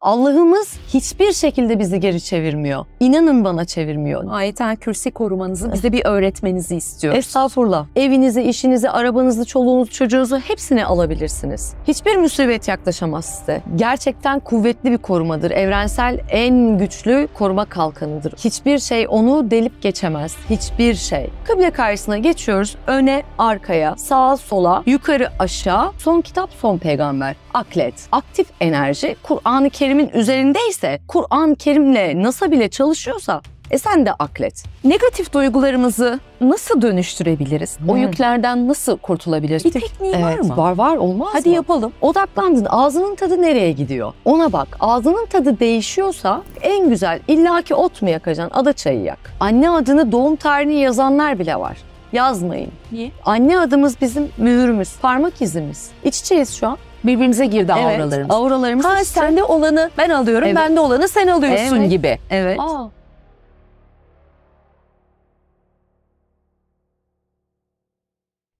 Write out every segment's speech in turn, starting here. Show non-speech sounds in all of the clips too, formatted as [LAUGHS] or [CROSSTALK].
Allah'ımız hiçbir şekilde bizi geri çevirmiyor. İnanın bana çevirmiyor. Ayetel kürsi korumanızı, bize bir öğretmenizi istiyor. Estağfurullah. Evinizi, işinizi, arabanızı, çoluğunuzu, çocuğunuzu hepsini alabilirsiniz. Hiçbir musibet yaklaşamaz size. Gerçekten kuvvetli bir korumadır. Evrensel en güçlü koruma kalkanıdır. Hiçbir şey onu delip geçemez. Hiçbir şey. Kıble karşısına geçiyoruz. Öne, arkaya, sağa, sola, yukarı, aşağı. Son kitap, son peygamber aklet. Aktif enerji Kur'an-ı Kerim'in üzerindeyse, Kur'an-ı Kerim'le NASA bile çalışıyorsa e sen de aklet. Negatif duygularımızı nasıl dönüştürebiliriz? Hmm. O yüklerden nasıl kurtulabiliriz? Bir tekniği evet, var mı? Var var olmaz Hadi mı? yapalım. Odaklandın. Ağzının tadı nereye gidiyor? Ona bak. Ağzının tadı değişiyorsa en güzel illaki ot mu yakacaksın? Ada çayı yak. Anne adını doğum tarihini yazanlar bile var yazmayın. Niye? Anne adımız bizim mühürümüz, parmak izimiz. İç içeyiz şu an birbirimize girdi evet, auralarımız. Auralarımız. Ha işte. sende olanı ben alıyorum, evet. bende olanı sen alıyorsun evet. gibi. Evet. Aa.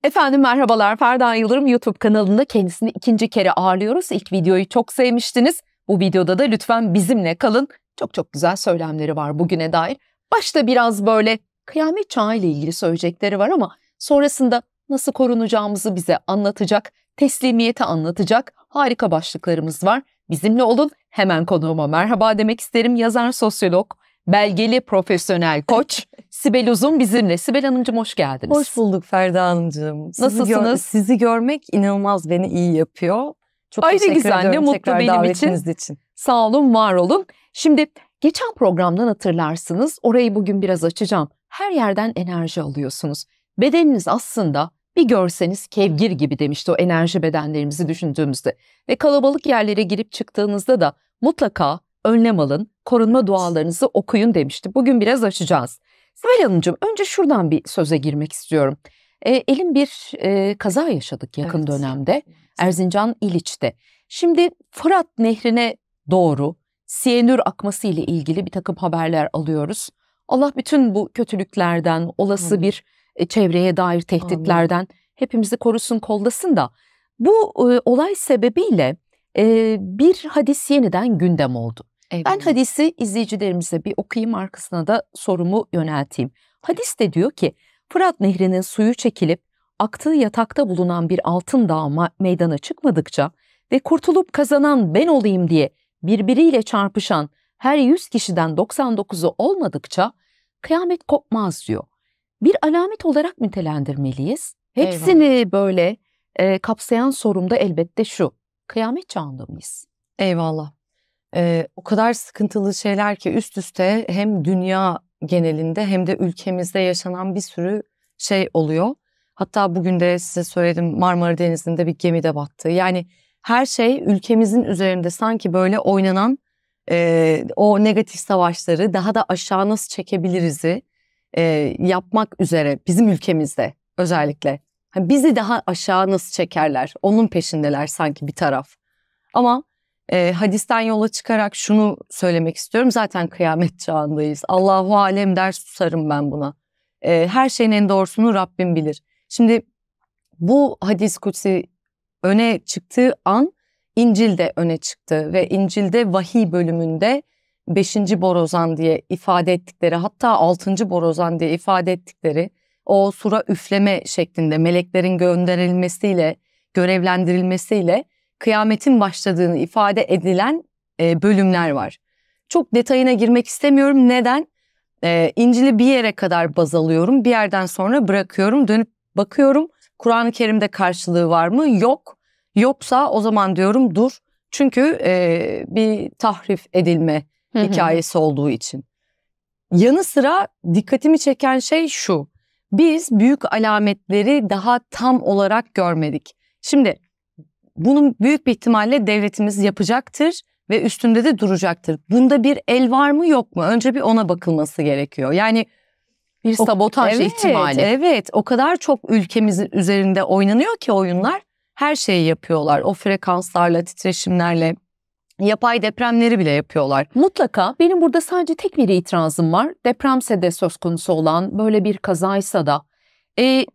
Efendim merhabalar. Ferda Yıldırım YouTube kanalında kendisini ikinci kere ağırlıyoruz. İlk videoyu çok sevmiştiniz. Bu videoda da lütfen bizimle kalın. Çok çok güzel söylemleri var bugüne dair. Başta biraz böyle kıyamet çağı ile ilgili söyleyecekleri var ama sonrasında nasıl korunacağımızı bize anlatacak teslimiyeti anlatacak harika başlıklarımız var. Bizimle olun. Hemen konuğuma merhaba demek isterim. Yazar sosyolog, belgeli profesyonel koç [LAUGHS] Sibel Uzun bizimle. Sibel Hanımcığım hoş geldiniz. Hoş bulduk Ferda Hanımcığım. Sizi Nasılsınız? Gör- sizi görmek inanılmaz beni iyi yapıyor. Çok Ayrı teşekkür güzel, ediyorum ne mutlu tekrar benim için. için. Sağ olun, var olun. Şimdi geçen programdan hatırlarsınız. Orayı bugün biraz açacağım. Her yerden enerji alıyorsunuz. Bedeniniz aslında bir görseniz kevgir gibi demişti o enerji bedenlerimizi düşündüğümüzde. Ve kalabalık yerlere girip çıktığınızda da mutlaka önlem alın, korunma dualarınızı okuyun demişti. Bugün biraz açacağız. Sibel Hanımcığım önce şuradan bir söze girmek istiyorum. E, elim bir e, kaza yaşadık yakın evet. dönemde Erzincan İliç'te. Şimdi Fırat Nehri'ne doğru siyanür akması ile ilgili bir takım haberler alıyoruz. Allah bütün bu kötülüklerden, olası Hı. bir e, çevreye dair tehditlerden Amin. hepimizi korusun kollasın da bu e, olay sebebiyle e, bir hadis yeniden gündem oldu. Evet. Ben hadisi izleyicilerimize bir okuyayım arkasına da sorumu yönelteyim. Hadis de diyor ki Fırat Nehri'nin suyu çekilip aktığı yatakta bulunan bir altın dağma meydana çıkmadıkça ve kurtulup kazanan ben olayım diye birbiriyle çarpışan her 100 kişiden 99'u olmadıkça kıyamet kopmaz diyor bir alamet olarak nitelendirmeliyiz? Hepsini Eyvallah. böyle e, kapsayan sorum da elbette şu. Kıyamet çağında mıyız? Eyvallah. Ee, o kadar sıkıntılı şeyler ki üst üste hem dünya genelinde hem de ülkemizde yaşanan bir sürü şey oluyor. Hatta bugün de size söyledim Marmara Denizi'nde bir gemi de battı. Yani her şey ülkemizin üzerinde sanki böyle oynanan e, o negatif savaşları daha da aşağı nasıl çekebiliriz'i e, yapmak üzere bizim ülkemizde özellikle. Hani bizi daha aşağı nasıl çekerler onun peşindeler sanki bir taraf. Ama e, hadisten yola çıkarak şunu söylemek istiyorum. Zaten kıyamet çağındayız. Allahu alem der susarım ben buna. E, her şeyin en doğrusunu Rabbim bilir. Şimdi bu hadis kutsi öne çıktığı an İncil'de öne çıktı ve İncil'de vahiy bölümünde Beşinci Borozan diye ifade ettikleri hatta altıncı Borozan diye ifade ettikleri o sura üfleme şeklinde meleklerin gönderilmesiyle, görevlendirilmesiyle kıyametin başladığını ifade edilen e, bölümler var. Çok detayına girmek istemiyorum. Neden? E, İncil'i bir yere kadar baz alıyorum. Bir yerden sonra bırakıyorum, dönüp bakıyorum. Kur'an-ı Kerim'de karşılığı var mı? Yok. Yoksa o zaman diyorum dur. Çünkü e, bir tahrif edilme Hı-hı. hikayesi olduğu için. Yanı sıra dikkatimi çeken şey şu. Biz büyük alametleri daha tam olarak görmedik. Şimdi bunun büyük bir ihtimalle devletimiz yapacaktır ve üstünde de duracaktır. Bunda bir el var mı yok mu? Önce bir ona bakılması gerekiyor. Yani bir sabotaj o, evet, ihtimali. Evet, o kadar çok ülkemizin üzerinde oynanıyor ki oyunlar. Her şeyi yapıyorlar. O frekanslarla, titreşimlerle yapay depremleri bile yapıyorlar. Mutlaka benim burada sadece tek bir itirazım var. Depremse de söz konusu olan böyle bir kazaysa da e,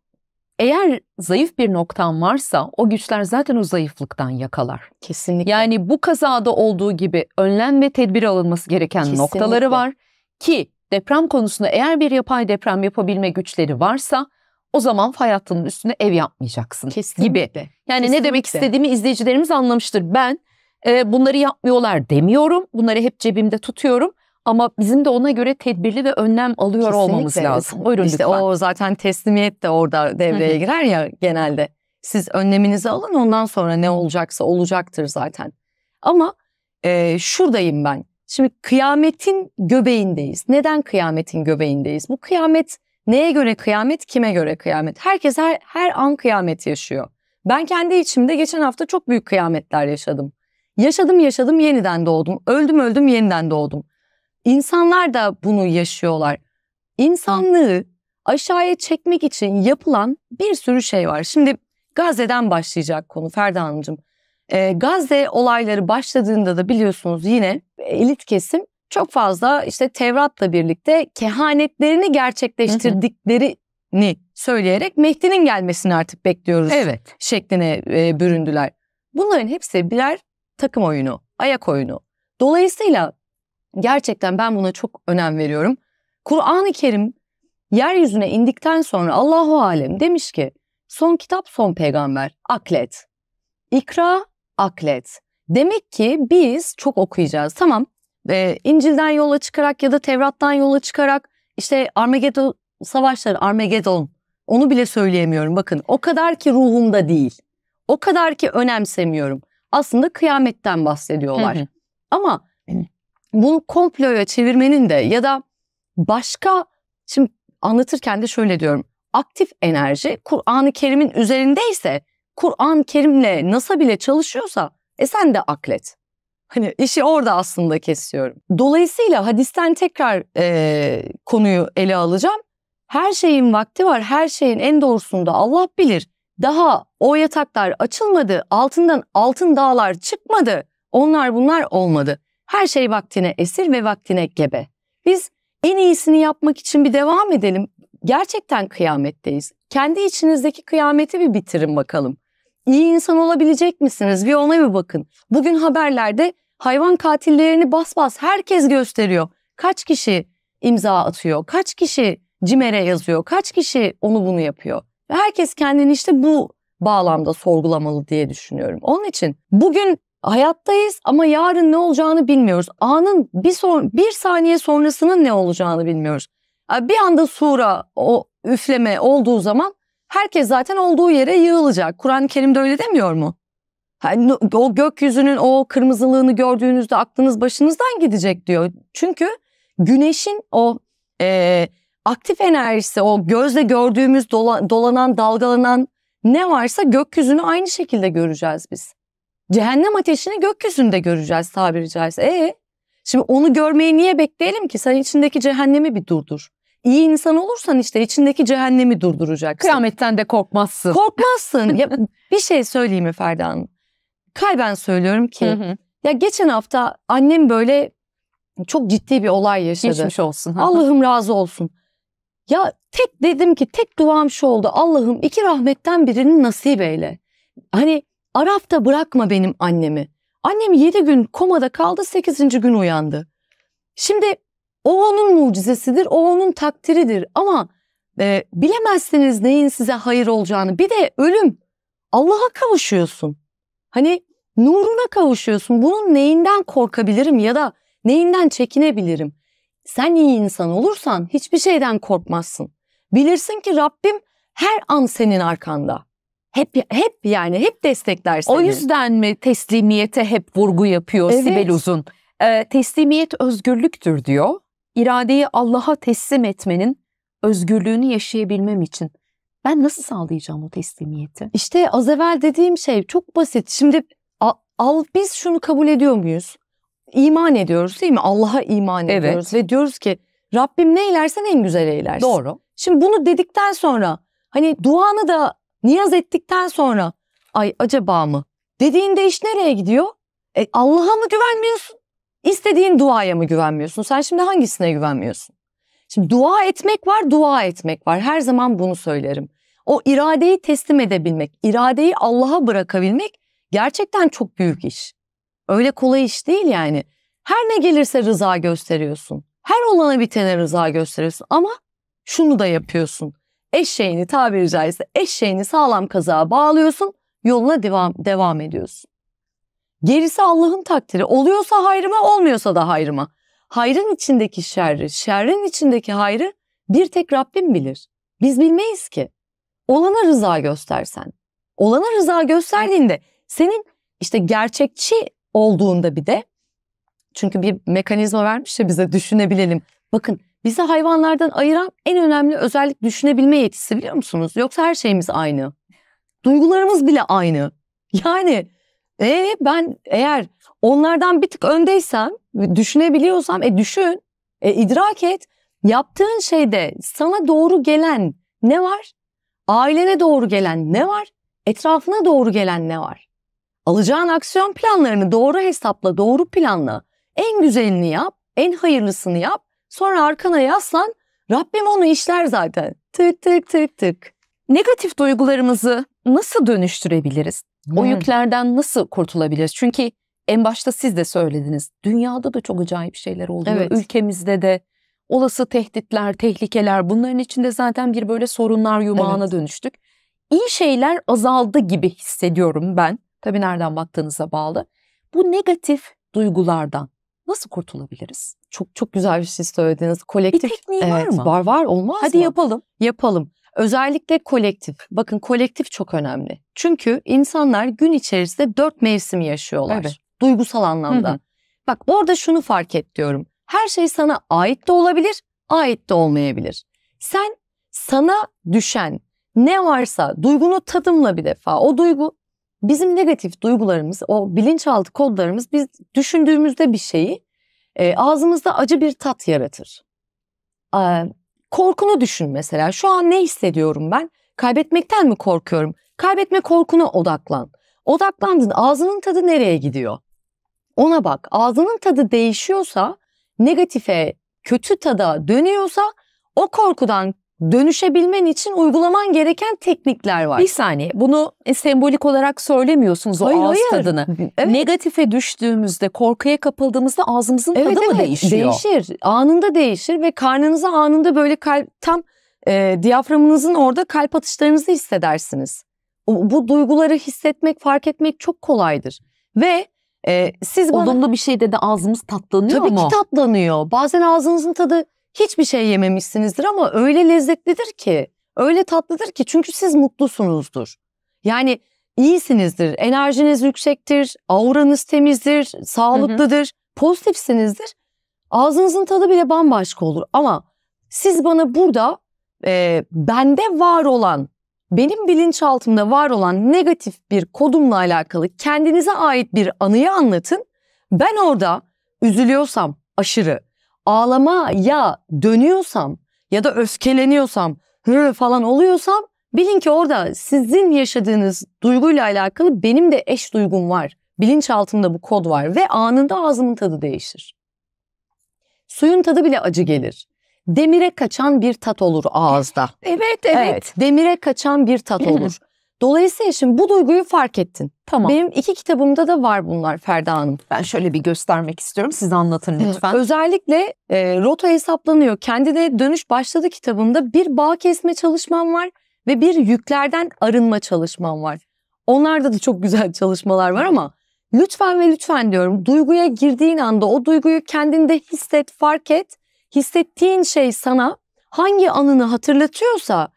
eğer zayıf bir noktan varsa o güçler zaten o zayıflıktan yakalar. Kesinlikle. Yani bu kazada olduğu gibi önlem ve tedbir alınması gereken Kesinlikle. noktaları var ki deprem konusunda eğer bir yapay deprem yapabilme güçleri varsa o zaman fay hattının üstüne ev yapmayacaksın Kesinlikle. gibi. Yani Kesinlikle. ne demek istediğimi izleyicilerimiz anlamıştır. Ben e, bunları yapmıyorlar demiyorum. Bunları hep cebimde tutuyorum. Ama bizim de ona göre tedbirli ve önlem alıyor Kesinlikle. olmamız lazım. Buyurun işte lütfen. o zaten teslimiyet de orada devreye girer ya genelde. Siz önleminizi alın ondan sonra ne olacaksa olacaktır zaten. Ama e, şuradayım ben. Şimdi kıyametin göbeğindeyiz. Neden kıyametin göbeğindeyiz? Bu kıyamet neye göre kıyamet, kime göre kıyamet? Herkes her, her an kıyamet yaşıyor. Ben kendi içimde geçen hafta çok büyük kıyametler yaşadım. Yaşadım yaşadım yeniden doğdum. Öldüm öldüm yeniden doğdum. İnsanlar da bunu yaşıyorlar. İnsanlığı aşağıya çekmek için yapılan bir sürü şey var. Şimdi Gazze'den başlayacak konu Ferda Hanımcığım. E, Gazze olayları başladığında da biliyorsunuz yine elit kesim çok fazla işte Tevrat'la birlikte kehanetlerini gerçekleştirdiklerini söyleyerek Mehdi'nin gelmesini artık bekliyoruz evet. şekline e, büründüler. Bunların hepsi birer takım oyunu, ayak oyunu. Dolayısıyla gerçekten ben buna çok önem veriyorum. Kur'an-ı Kerim yeryüzüne indikten sonra Allahu Alem demiş ki son kitap son peygamber aklet. İkra aklet. Demek ki biz çok okuyacağız. Tamam e, İncil'den yola çıkarak ya da Tevrat'tan yola çıkarak işte Armageddon savaşları Armageddon onu bile söyleyemiyorum bakın o kadar ki ruhumda değil. O kadar ki önemsemiyorum aslında kıyametten bahsediyorlar. Hı hı. Ama bunu komploya çevirmenin de ya da başka şimdi anlatırken de şöyle diyorum. Aktif enerji Kur'an-ı Kerim'in üzerindeyse, Kur'an-ı Kerim'le NASA bile çalışıyorsa e sen de aklet. Hani işi orada aslında kesiyorum. Dolayısıyla hadisten tekrar e, konuyu ele alacağım. Her şeyin vakti var, her şeyin en doğrusunda Allah bilir. Daha o yataklar açılmadı, altından altın dağlar çıkmadı. Onlar bunlar olmadı. Her şey vaktine esir ve vaktine gebe. Biz en iyisini yapmak için bir devam edelim. Gerçekten kıyametteyiz. Kendi içinizdeki kıyameti bir bitirin bakalım. İyi insan olabilecek misiniz? Bir ona bir bakın. Bugün haberlerde hayvan katillerini bas bas herkes gösteriyor. Kaç kişi imza atıyor? Kaç kişi cimere yazıyor? Kaç kişi onu bunu yapıyor? Ve herkes kendini işte bu bağlamda sorgulamalı diye düşünüyorum. Onun için bugün hayattayız ama yarın ne olacağını bilmiyoruz. Anın bir, son, bir saniye sonrasının ne olacağını bilmiyoruz. bir anda sura o üfleme olduğu zaman herkes zaten olduğu yere yığılacak. Kur'an-ı Kerim'de öyle demiyor mu? Yani o gökyüzünün o kırmızılığını gördüğünüzde aklınız başınızdan gidecek diyor. Çünkü güneşin o e, aktif enerjisi o gözle gördüğümüz dola, dolanan dalgalanan ne varsa gökyüzünü aynı şekilde göreceğiz biz. Cehennem ateşini gökyüzünde göreceğiz tabiri caizse. E şimdi onu görmeyi niye bekleyelim ki? Sen içindeki cehennemi bir durdur. İyi insan olursan işte içindeki cehennemi durduracaksın. Kıyametten de korkmazsın. Korkmazsın. ya, [LAUGHS] bir şey söyleyeyim mi Ferda Hanım? Kalben söylüyorum ki hı hı. ya geçen hafta annem böyle çok ciddi bir olay yaşadı. Geçmiş olsun. Allah'ım razı olsun. Ya tek dedim ki tek duam şu oldu. Allah'ım iki rahmetten birini nasip eyle. Hani Araf'ta bırakma benim annemi. Annem yedi gün komada kaldı sekizinci gün uyandı. Şimdi o onun mucizesidir, o onun takdiridir ama e, bilemezsiniz neyin size hayır olacağını. Bir de ölüm. Allah'a kavuşuyorsun. Hani nuruna kavuşuyorsun. Bunun neyinden korkabilirim ya da neyinden çekinebilirim? Sen iyi insan olursan hiçbir şeyden korkmazsın. Bilirsin ki Rabbim her an senin arkanda. Hep hep yani hep destekler seni. O yüzden mi teslimiyete hep vurgu yapıyor evet. Sibel Uzun? Ee, teslimiyet özgürlüktür diyor. İradeyi Allah'a teslim etmenin özgürlüğünü yaşayabilmem için. Ben nasıl sağlayacağım o teslimiyeti? İşte az evvel dediğim şey çok basit. Şimdi al, al biz şunu kabul ediyor muyuz? iman ediyoruz değil mi? Allah'a iman evet. ediyoruz ve diyoruz ki Rabbim ne eylersen en güzel eylersin. Doğru. Şimdi bunu dedikten sonra hani duanı da niyaz ettikten sonra ay acaba mı dediğinde iş nereye gidiyor? E, Allah'a mı güvenmiyorsun? İstediğin duaya mı güvenmiyorsun? Sen şimdi hangisine güvenmiyorsun? Şimdi dua etmek var, dua etmek var. Her zaman bunu söylerim. O iradeyi teslim edebilmek, iradeyi Allah'a bırakabilmek gerçekten çok büyük iş. Öyle kolay iş değil yani. Her ne gelirse rıza gösteriyorsun. Her olana bitene rıza gösteriyorsun ama şunu da yapıyorsun. Eşeğini tabiri caizse eşeğini sağlam kazığa bağlıyorsun. Yoluna devam, devam ediyorsun. Gerisi Allah'ın takdiri. Oluyorsa hayrıma olmuyorsa da hayrıma. Hayrın içindeki şerri, şerrin içindeki hayrı bir tek Rabbim bilir. Biz bilmeyiz ki. Olana rıza göstersen. Olana rıza gösterdiğinde senin işte gerçekçi olduğunda bir de çünkü bir mekanizma vermiş ya bize düşünebilelim. Bakın bizi hayvanlardan ayıran en önemli özellik düşünebilme yetisi biliyor musunuz? Yoksa her şeyimiz aynı. Duygularımız bile aynı. Yani e, ben eğer onlardan bir tık öndeysem, düşünebiliyorsam e düşün, e, idrak et. Yaptığın şeyde sana doğru gelen ne var? Ailene doğru gelen ne var? Etrafına doğru gelen ne var? Alacağın aksiyon planlarını doğru hesapla, doğru planla. En güzelini yap, en hayırlısını yap. Sonra arkana yaslan. Rabbim onu işler zaten. Tık tık tık tık. Negatif duygularımızı nasıl dönüştürebiliriz? Hmm. O yüklerden nasıl kurtulabiliriz? Çünkü en başta siz de söylediniz. Dünyada da çok acayip şeyler oluyor. Evet. Ülkemizde de olası tehditler, tehlikeler bunların içinde zaten bir böyle sorunlar yumağına evet. dönüştük. İyi şeyler azaldı gibi hissediyorum ben. Tabii nereden baktığınıza bağlı. Bu negatif duygulardan nasıl kurtulabiliriz? Çok çok güzel bir şey söylediniz. Kolektif bir tekniği evet, var mı? Var var olmaz Hadi mı? yapalım. Yapalım. Özellikle kolektif. Bakın kolektif çok önemli. Çünkü insanlar gün içerisinde dört mevsim yaşıyorlar. Evet. Duygusal anlamda. Hı hı. Bak orada şunu fark et diyorum. Her şey sana ait de olabilir, ait de olmayabilir. Sen sana düşen ne varsa duygunu tadımla bir defa. O duygu bizim negatif duygularımız, o bilinçaltı kodlarımız biz düşündüğümüzde bir şeyi e, ağzımızda acı bir tat yaratır. E, korkunu düşün mesela. Şu an ne hissediyorum ben? Kaybetmekten mi korkuyorum? Kaybetme korkuna odaklan. Odaklandın. Ağzının tadı nereye gidiyor? Ona bak. Ağzının tadı değişiyorsa, negatife, kötü tada dönüyorsa o korkudan dönüşebilmen için uygulaman gereken teknikler var. Bir saniye bunu sembolik olarak söylemiyorsunuz o hayır, ağız hayır. tadını. Evet. Negatife düştüğümüzde korkuya kapıldığımızda ağzımızın evet, tadı evet, mı değişiyor? Değişir anında değişir ve karnınıza anında böyle kalp tam e, diyaframınızın orada kalp atışlarınızı hissedersiniz. Bu, bu duyguları hissetmek fark etmek çok kolaydır ve e, siz bana, olumlu bir şeyde de ağzımız tatlanıyor tabii mu? Tabii ki tatlanıyor. Bazen ağzınızın tadı hiçbir şey yememişsinizdir ama öyle lezzetlidir ki, öyle tatlıdır ki çünkü siz mutlusunuzdur. Yani iyisinizdir, enerjiniz yüksektir, auranız temizdir, sağlıklıdır, hı hı. pozitifsinizdir. Ağzınızın tadı bile bambaşka olur ama siz bana burada e, bende var olan, benim bilinçaltımda var olan negatif bir kodumla alakalı kendinize ait bir anıyı anlatın. Ben orada üzülüyorsam aşırı, ağlama ya dönüyorsam ya da öfkeleniyorsam hı falan oluyorsam bilin ki orada sizin yaşadığınız duyguyla alakalı benim de eş duygum var. Bilinçaltımda bu kod var ve anında ağzımın tadı değişir. Suyun tadı bile acı gelir. Demire kaçan bir tat olur ağızda. Evet, evet. evet demire kaçan bir tat [LAUGHS] olur. Dolayısıyla şimdi bu duyguyu fark ettin. Tamam. Benim iki kitabımda da var bunlar Ferda Hanım. Ben şöyle bir göstermek istiyorum. Siz anlatın lütfen. özellikle e, rota hesaplanıyor. Kendi de dönüş başladı kitabımda bir bağ kesme çalışmam var ve bir yüklerden arınma çalışmam var. Onlarda da çok güzel [LAUGHS] çalışmalar var ama lütfen ve lütfen diyorum duyguya girdiğin anda o duyguyu kendinde hisset, fark et. Hissettiğin şey sana hangi anını hatırlatıyorsa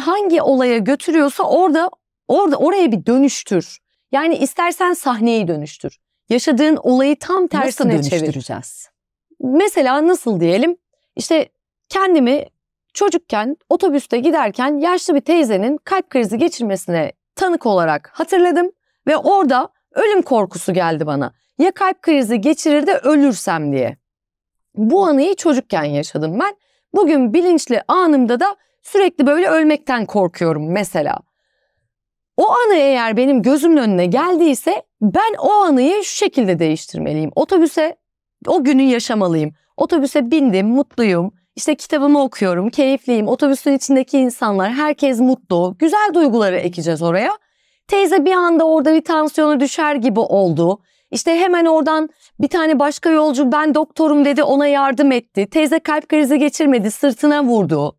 hangi olaya götürüyorsa orada Orada oraya bir dönüştür. Yani istersen sahneyi dönüştür. Yaşadığın olayı tam tersine nasıl dönüştüreceğiz? Çevir. Mesela nasıl diyelim? İşte kendimi çocukken otobüste giderken yaşlı bir teyzenin kalp krizi geçirmesine tanık olarak hatırladım ve orada ölüm korkusu geldi bana. Ya kalp krizi geçirir de ölürsem diye. Bu anıyı çocukken yaşadım ben. Bugün bilinçli anımda da sürekli böyle ölmekten korkuyorum mesela. O anı eğer benim gözümün önüne geldiyse ben o anıyı şu şekilde değiştirmeliyim. Otobüse o günü yaşamalıyım. Otobüse bindim, mutluyum. İşte kitabımı okuyorum, keyifliyim. Otobüsün içindeki insanlar, herkes mutlu. Güzel duyguları ekeceğiz oraya. Teyze bir anda orada bir tansiyonu düşer gibi oldu. İşte hemen oradan bir tane başka yolcu ben doktorum dedi ona yardım etti. Teyze kalp krizi geçirmedi, sırtına vurdu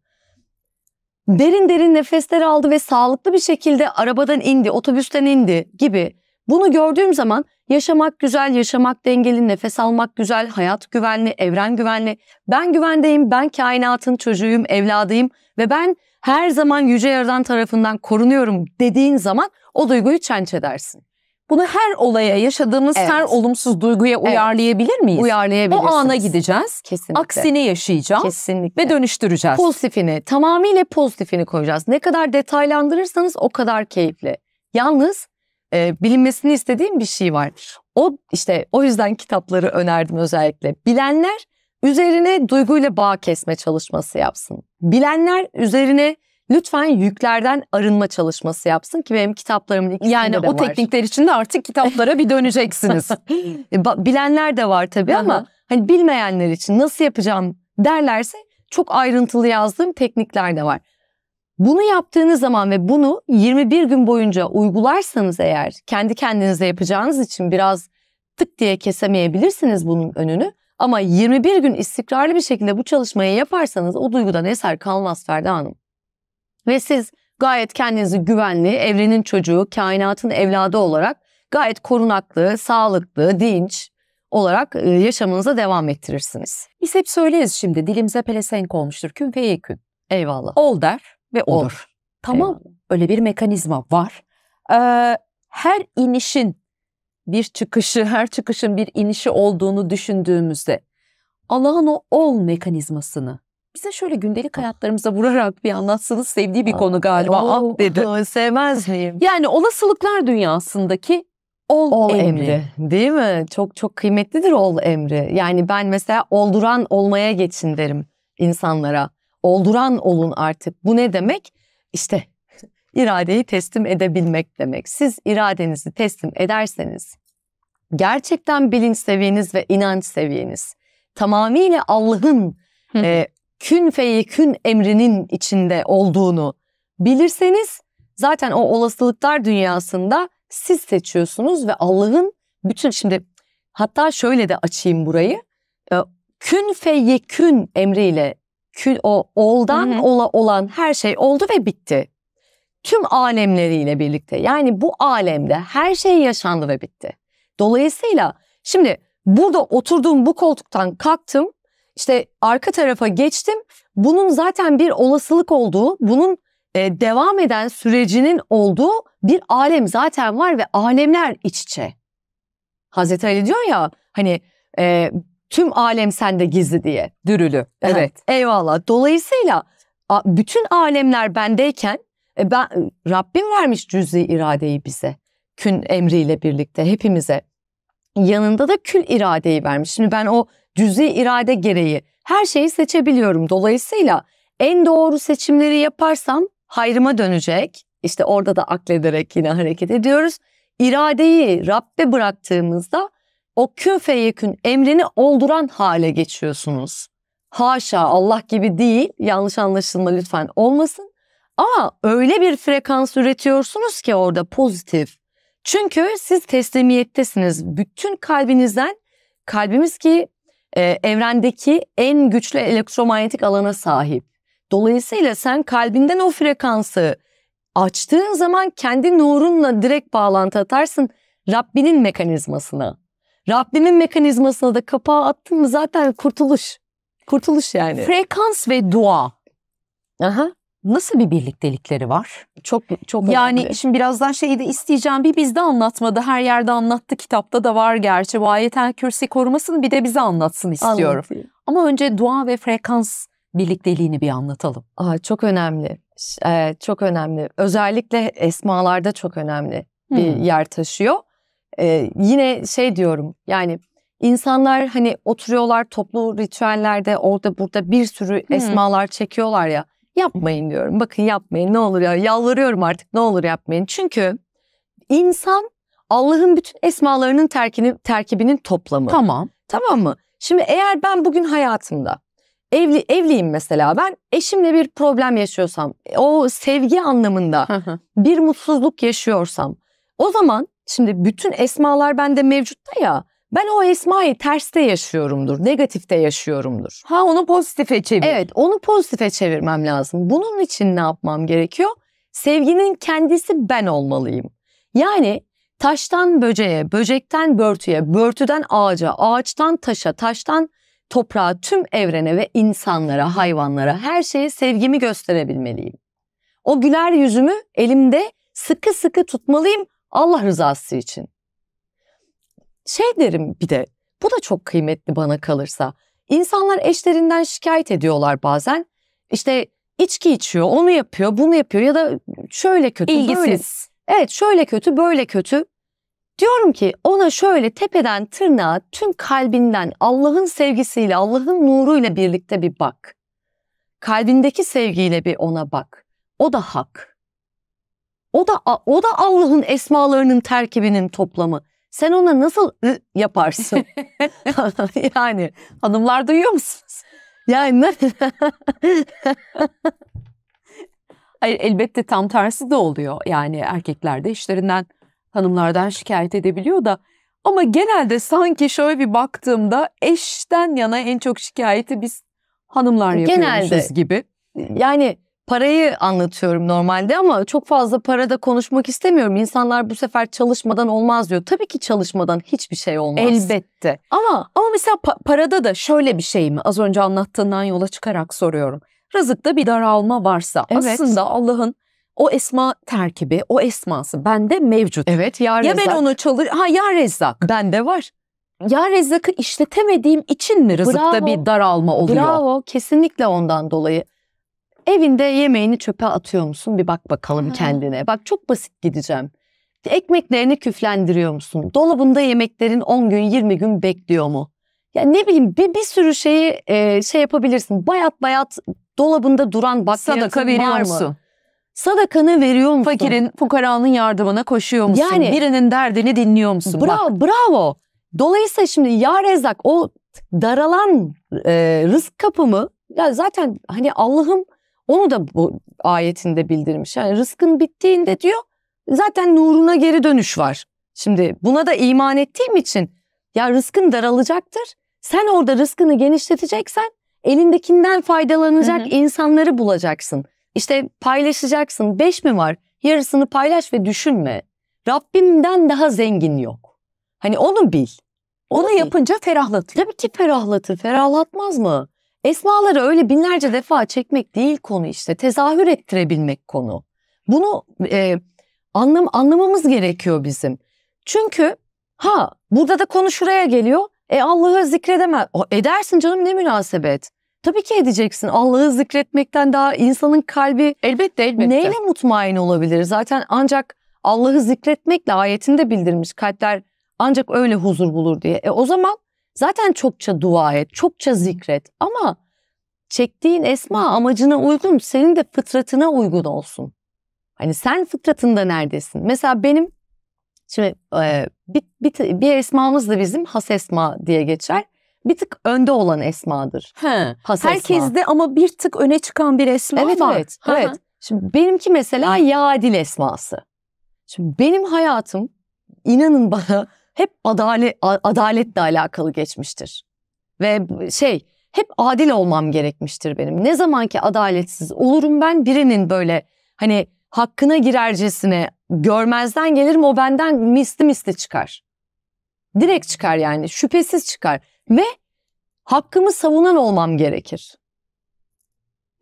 derin derin nefesler aldı ve sağlıklı bir şekilde arabadan indi, otobüsten indi gibi. Bunu gördüğüm zaman yaşamak güzel, yaşamak dengeli, nefes almak güzel, hayat güvenli, evren güvenli. Ben güvendeyim, ben kainatın çocuğuyum, evladıyım ve ben her zaman Yüce Yaradan tarafından korunuyorum dediğin zaman o duyguyu çençedersin. Bunu her olaya, yaşadığımız evet. her olumsuz duyguya evet. uyarlayabilir miyiz? Uyarlayabilirsiniz. O ana gideceğiz. Kesinlikle. Aksini yaşayacağız. Kesinlikle. Ve dönüştüreceğiz. Pozitifini, tamamıyla pozitifini koyacağız. Ne kadar detaylandırırsanız o kadar keyifli. Yalnız e, bilinmesini istediğim bir şey var. O işte o yüzden kitapları önerdim özellikle. Bilenler üzerine duyguyla bağ kesme çalışması yapsın. Bilenler üzerine lütfen yüklerden arınma çalışması yapsın ki benim kitaplarımın ikisinde yani de var. Yani o teknikler için de artık kitaplara bir döneceksiniz. [LAUGHS] E, bilenler de var tabii ama hani bilmeyenler için nasıl yapacağım derlerse çok ayrıntılı yazdığım teknikler de var. Bunu yaptığınız zaman ve bunu 21 gün boyunca uygularsanız eğer kendi kendinize yapacağınız için biraz tık diye kesemeyebilirsiniz bunun önünü. Ama 21 gün istikrarlı bir şekilde bu çalışmayı yaparsanız o duygudan eser kalmaz Ferda Hanım. Ve siz gayet kendinizi güvenli, evrenin çocuğu, kainatın evladı olarak gayet korunaklı, sağlıklı, dinç olarak e, yaşamınıza devam ettirirsiniz. Biz hep söyleriz şimdi dilimize pelesenk olmuştur. Kün fe yekün. Eyvallah. Ol der ve olur. olur. Tamam Eyvallah. öyle bir mekanizma var. Ee, her inişin bir çıkışı, [LAUGHS] her çıkışın bir inişi olduğunu düşündüğümüzde Allah'ın o ol mekanizmasını bize şöyle gündelik hayatlarımıza vurarak bir anlatsanız sevdiği bir konu galiba. Oh, ah dedi. Oh, sevmez miyim? Yani olasılıklar dünyasındaki ol, ol emri. emri. Değil mi? Çok çok kıymetlidir ol emri. Yani ben mesela olduran olmaya geçin derim insanlara. Olduran olun artık. Bu ne demek? İşte [LAUGHS] iradeyi teslim edebilmek demek. Siz iradenizi teslim ederseniz gerçekten bilinç seviyeniz ve inanç seviyeniz tamamıyla Allah'ın e, kün kün emrinin içinde olduğunu bilirseniz zaten o olasılıklar dünyasında siz seçiyorsunuz ve Allah'ın bütün şimdi hatta şöyle de açayım burayı. Ee, kün kün emriyle kün o oldan Hı-hı. ola olan her şey oldu ve bitti. Tüm alemleriyle birlikte yani bu alemde her şey yaşandı ve bitti. Dolayısıyla şimdi burada oturduğum bu koltuktan kalktım işte arka tarafa geçtim. Bunun zaten bir olasılık olduğu, bunun e, devam eden sürecinin olduğu bir alem zaten var ve alemler iç içe. Hazreti Ali diyor ya hani e, tüm alem sende gizli diye dürülü. Evet. Eyvallah. Dolayısıyla bütün alemler bendeyken e, ben Rabbim vermiş cüz'i iradeyi bize. Kün emriyle birlikte hepimize. Yanında da kül iradeyi vermiş. Şimdi ben o cüzi irade gereği her şeyi seçebiliyorum. Dolayısıyla en doğru seçimleri yaparsam hayrıma dönecek. İşte orada da aklederek yine hareket ediyoruz. İradeyi Rabbe bıraktığımızda o kün feyekün emrini olduran hale geçiyorsunuz. Haşa Allah gibi değil yanlış anlaşılma lütfen olmasın. Ama öyle bir frekans üretiyorsunuz ki orada pozitif. Çünkü siz teslimiyettesiniz. Bütün kalbinizden kalbimiz ki e, evrendeki en güçlü elektromanyetik alana sahip. Dolayısıyla sen kalbinden o frekansı açtığın zaman kendi nurunla direkt bağlantı atarsın Rabbinin mekanizmasına. Rabbinin mekanizmasına da kapağı attın mı zaten kurtuluş. Kurtuluş yani. Frekans ve dua. Aha. Nasıl bir birliktelikleri var? Çok çok önemli. Yani şimdi birazdan şeyi de isteyeceğim. Bir bizde anlatmadı. Her yerde anlattı. Kitapta da var gerçi. Bu ayetel kürsi korumasını bir de bize anlatsın istiyorum. Anlatayım. Ama önce dua ve frekans birlikteliğini bir anlatalım. Aa, çok önemli. Ee, çok önemli. Özellikle esmalarda çok önemli bir hmm. yer taşıyor. Ee, yine şey diyorum yani insanlar hani oturuyorlar toplu ritüellerde orada burada bir sürü hmm. esmalar çekiyorlar ya. Yapmayın diyorum. Bakın yapmayın ne olur ya. Yalvarıyorum artık ne olur yapmayın. Çünkü insan Allah'ın bütün esmalarının terkini, terkibinin toplamı. Tamam. Tamam mı? Şimdi eğer ben bugün hayatımda evli evliyim mesela ben eşimle bir problem yaşıyorsam o sevgi anlamında bir mutsuzluk yaşıyorsam o zaman şimdi bütün esmalar bende mevcutta ya ben o esmayı terste yaşıyorumdur, negatifte yaşıyorumdur. Ha onu pozitife çevir. Evet onu pozitife çevirmem lazım. Bunun için ne yapmam gerekiyor? Sevginin kendisi ben olmalıyım. Yani taştan böceğe, böcekten börtüye, börtüden ağaca, ağaçtan taşa, taştan toprağa, tüm evrene ve insanlara, hayvanlara, her şeye sevgimi gösterebilmeliyim. O güler yüzümü elimde sıkı sıkı tutmalıyım Allah rızası için. Şey derim bir de bu da çok kıymetli bana kalırsa. İnsanlar eşlerinden şikayet ediyorlar bazen. İşte içki içiyor, onu yapıyor, bunu yapıyor ya da şöyle kötü, İlgisiz. böyle. Evet, şöyle kötü, böyle kötü. Diyorum ki ona şöyle tepeden tırnağa tüm kalbinden Allah'ın sevgisiyle, Allah'ın nuruyla birlikte bir bak. Kalbindeki sevgiyle bir ona bak. O da hak. O da o da Allah'ın esmalarının terkibinin toplamı. Sen ona nasıl yaparsın? [LAUGHS] [LAUGHS] yani hanımlar duyuyor musunuz? Yani Hayır [LAUGHS] elbette tam tersi de oluyor. Yani erkekler de işlerinden hanımlardan şikayet edebiliyor da ama genelde sanki şöyle bir baktığımda eşten yana en çok şikayeti biz hanımlar yapıyormuşuz genelde, gibi. Yani parayı anlatıyorum normalde ama çok fazla parada konuşmak istemiyorum. İnsanlar bu sefer çalışmadan olmaz diyor. Tabii ki çalışmadan hiçbir şey olmaz. Elbette. Ama ama mesela pa- parada da şöyle bir şey mi? Az önce anlattığından yola çıkarak soruyorum. Rızıkta bir daralma varsa evet. aslında Allah'ın o esma terkibi, o esması bende mevcut. Evet, ya, ya ben onu çalış ha ya rezzak. Bende var ya rezzakı işletemediğim için mi rızıkta Bravo. bir daralma oluyor? Bravo kesinlikle ondan dolayı. Evinde yemeğini çöpe atıyor musun? Bir bak bakalım Hı. kendine. Bak çok basit gideceğim. Ekmeklerini küflendiriyor musun? Dolabında yemeklerin 10 gün 20 gün bekliyor mu? Ya ne bileyim bir, bir sürü şeyi e, şey yapabilirsin. Bayat bayat dolabında duran bakliyatın Sadaka veriyor musun? Sadakanı veriyor musun? Fakirin, fukaranın yardımına koşuyor musun? Yani, Birinin derdini dinliyor musun? Bravo, Bak. bravo. Dolayısıyla şimdi ya rezak o daralan e, rızk kapımı ya zaten hani Allah'ım onu da bu ayetinde bildirmiş. Yani rızkın bittiğinde diyor zaten nuruna geri dönüş var. Şimdi buna da iman ettiğim için ya rızkın daralacaktır. Sen orada rızkını genişleteceksen elindekinden faydalanacak hı hı. insanları bulacaksın. İşte paylaşacaksın. Beş mi var? Yarısını paylaş ve düşünme. Rabbimden daha zengin yok. Hani onu bil. Onu, onu yapınca bil. ferahlatıyor. Tabii ki ferahlatır. Ferahlatmaz mı? Esmaları öyle binlerce defa çekmek değil konu işte. Tezahür ettirebilmek konu. Bunu e, anlam anlamamız gerekiyor bizim. Çünkü ha burada da konu şuraya geliyor. E Allah'ı zikredemez. O, edersin canım ne münasebet. Tabii ki edeceksin. Allah'ı zikretmekten daha insanın kalbi elbette elbette. Neyle mutmain olabilir? Zaten ancak Allah'ı zikretmekle ayetinde bildirmiş kalpler ancak öyle huzur bulur diye. E o zaman Zaten çokça dua et, çokça zikret ama çektiğin esma amacına uygun, senin de fıtratına uygun olsun. Hani sen fıtratında neredesin? Mesela benim şimdi e, bir, bir, bir esmamız da bizim has esma diye geçer. Bir tık önde olan esmadır. He. Has Herkes esma. de ama bir tık öne çıkan bir esma evet, var. Evet, Hı -hı. evet. Şimdi benimki mesela Yadil esması. Şimdi benim hayatım inanın bana hep adalet, adaletle alakalı geçmiştir. Ve şey hep adil olmam gerekmiştir benim. Ne zaman ki adaletsiz olurum ben birinin böyle hani hakkına girercesine görmezden gelirim o benden misli misli çıkar. Direkt çıkar yani şüphesiz çıkar ve hakkımı savunan olmam gerekir.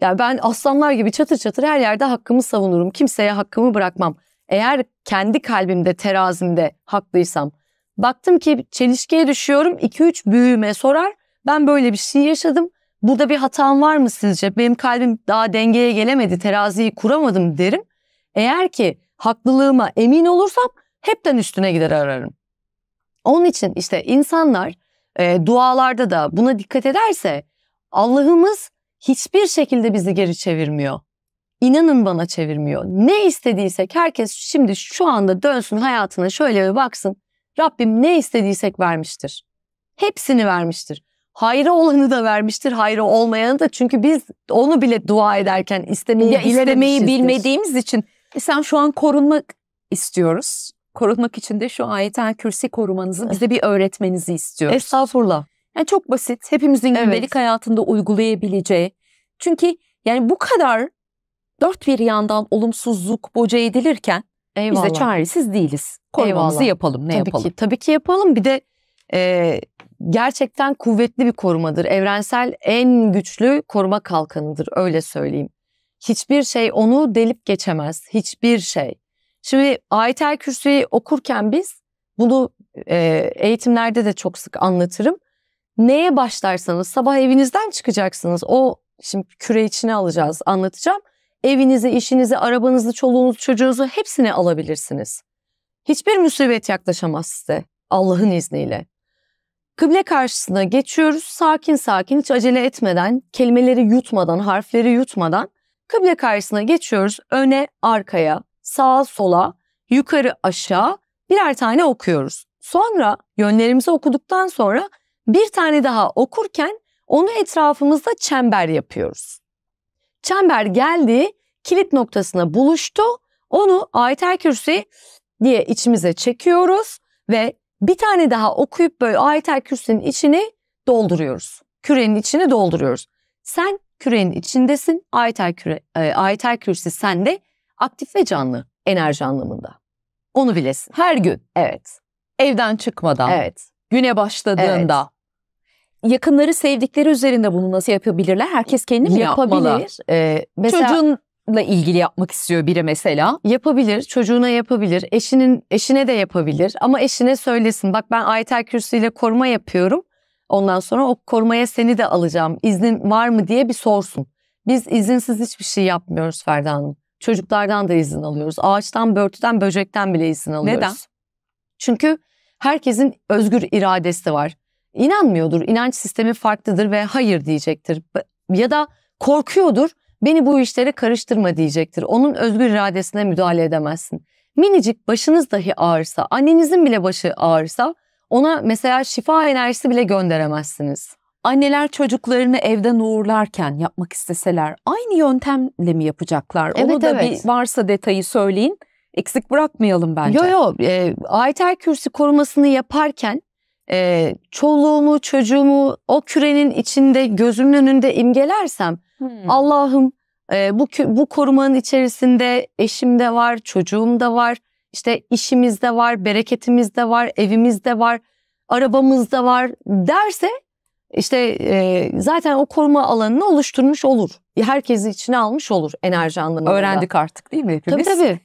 Yani ben aslanlar gibi çatır çatır her yerde hakkımı savunurum. Kimseye hakkımı bırakmam. Eğer kendi kalbimde, terazimde haklıysam Baktım ki çelişkiye düşüyorum. 2-3 büyüğüme sorar. Ben böyle bir şey yaşadım. Burada bir hatam var mı sizce? Benim kalbim daha dengeye gelemedi, teraziyi kuramadım derim. Eğer ki haklılığıma emin olursam hepten üstüne gider ararım. Onun için işte insanlar e, dualarda da buna dikkat ederse Allah'ımız hiçbir şekilde bizi geri çevirmiyor. İnanın bana çevirmiyor. Ne istediysek herkes şimdi şu anda dönsün hayatına şöyle bir baksın. Rabbim ne istediysek vermiştir. Hepsini vermiştir. Hayra olanı da vermiştir, hayra olmayanı da. Çünkü biz onu bile dua ederken istemeyi, ya istemeyi bilmediğimiz için. E sen şu an korunmak istiyoruz. Korunmak için de şu ayetel kürsi korumanızı bize bir öğretmenizi istiyoruz. Estağfurullah. Yani çok basit. Hepimizin gündelik evet. hayatında uygulayabileceği. Çünkü yani bu kadar dört bir yandan olumsuzluk boca edilirken Eyvallah. biz de çaresiz değiliz korumamızı Eyvallah. yapalım. Ne tabii yapalım? Ki, tabii ki yapalım. Bir de e, gerçekten kuvvetli bir korumadır. Evrensel en güçlü koruma kalkanıdır öyle söyleyeyim. Hiçbir şey onu delip geçemez. Hiçbir şey. Şimdi Ayetel Kürsü'yü okurken biz bunu e, eğitimlerde de çok sık anlatırım. Neye başlarsanız sabah evinizden çıkacaksınız. O şimdi küre içine alacağız anlatacağım. Evinizi, işinizi, arabanızı, çoluğunuzu, çocuğunuzu hepsini alabilirsiniz. Hiçbir musibet yaklaşamaz size Allah'ın izniyle. Kıble karşısına geçiyoruz sakin sakin hiç acele etmeden, kelimeleri yutmadan, harfleri yutmadan kıble karşısına geçiyoruz. Öne, arkaya, sağa, sola, yukarı, aşağı birer tane okuyoruz. Sonra yönlerimizi okuduktan sonra bir tane daha okurken onu etrafımızda çember yapıyoruz. Çember geldi, kilit noktasına buluştu. Onu ayet-el diye içimize çekiyoruz ve bir tane daha okuyup böyle ayetel kürsünün içini dolduruyoruz. Kürenin içini dolduruyoruz. Sen kürenin içindesin. Ayetel, küre, e, ayetel kürsi sende aktif ve canlı enerji anlamında. Onu bilesin. Her gün. Evet. Evden çıkmadan. Evet. Güne başladığında. Evet yakınları sevdikleri üzerinde bunu nasıl yapabilirler? Herkes kendini mi yapabilir? Yapmalı. Ee, mesela, Çocuğun ile ilgili yapmak istiyor biri mesela. Yapabilir, çocuğuna yapabilir, eşinin eşine de yapabilir ama eşine söylesin. Bak ben ayetel ile koruma yapıyorum. Ondan sonra o korumaya seni de alacağım. İznin var mı diye bir sorsun. Biz izinsiz hiçbir şey yapmıyoruz Ferda Hanım. Çocuklardan da izin alıyoruz. Ağaçtan, börtüden, böcekten bile izin alıyoruz. Neden? Çünkü herkesin özgür iradesi var. İnanmıyordur, inanç sistemi farklıdır ve hayır diyecektir. Ya da korkuyordur Beni bu işlere karıştırma diyecektir. Onun özgür iradesine müdahale edemezsin. Minicik başınız dahi ağırsa, annenizin bile başı ağırsa, ona mesela şifa enerjisi bile gönderemezsiniz. Anneler çocuklarını evden uğurlarken yapmak isteseler aynı yöntemle mi yapacaklar? Evet, Onu da evet. bir varsa detayı söyleyin. Eksik bırakmayalım bence. Yo yo. E, Ayetel Kürsi korumasını yaparken e, çoluğumu çocuğumu o kürenin içinde gözümün önünde imgelersem hmm. Allah'ım e, bu bu korumanın içerisinde eşim de var, çocuğum da var, işte işimiz de var, bereketimiz de var, evimiz de var, arabamız da var derse işte e, zaten o koruma alanını oluşturmuş olur. Herkesi içine almış olur enerji anlamında. Öğrendik artık değil mi hepimiz? Tabii tabii.